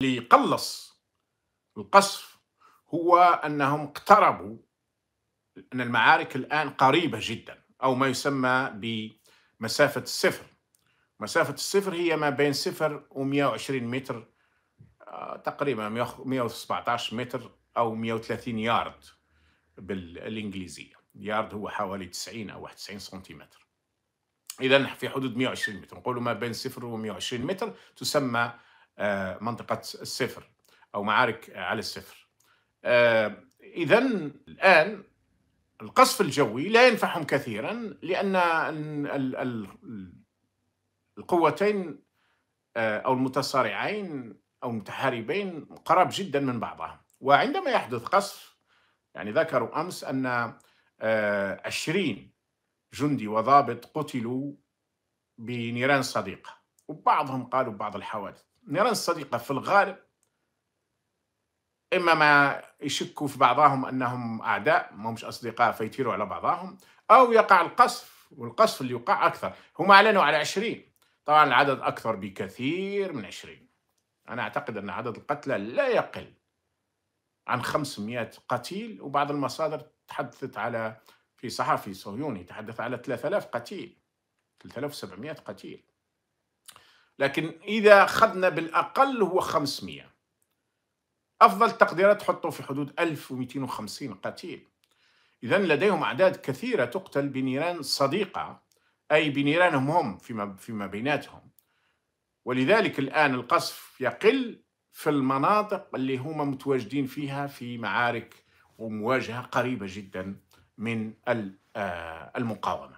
اللي يقلص القصف هو انهم اقتربوا ان المعارك الان قريبه جدا او ما يسمى بمسافه الصفر. مسافه الصفر هي ما بين صفر و120 متر آه، تقريبا 117 متر او 130 يارد بالانجليزيه. يارد هو حوالي 90 او 91 سنتيمتر. اذا في حدود 120 متر، نقولوا ما بين صفر و120 متر تسمى آه، منطقة الصفر أو معارك على الصفر آه، إذا الآن القصف الجوي لا ينفعهم كثيرا لأن القوتين آه، أو المتصارعين أو المتحاربين قرب جدا من بعضهم وعندما يحدث قصف يعني ذكروا أمس أن عشرين جندي وضابط قتلوا بنيران صديقة وبعضهم قالوا بعض الحوادث نيران الصديقة في الغالب إما ما يشكوا في بعضهم أنهم أعداء ما همش أصدقاء فيتيروا على بعضهم أو يقع القصف والقصف اللي يقع أكثر هم أعلنوا على عشرين طبعا العدد أكثر بكثير من عشرين أنا أعتقد أن عدد القتلى لا يقل عن 500 قتيل وبعض المصادر تحدثت على في صحفي صهيوني تحدث على 3000 قتيل 3700 قتيل لكن إذا أخذنا بالأقل هو 500 أفضل تقديرات تحطوا في حدود 1250 قتيل إذا لديهم أعداد كثيرة تقتل بنيران صديقة أي بنيرانهم هم فيما, فيما بيناتهم ولذلك الآن القصف يقل في المناطق اللي هم متواجدين فيها في معارك ومواجهة قريبة جدا من آه، المقاومة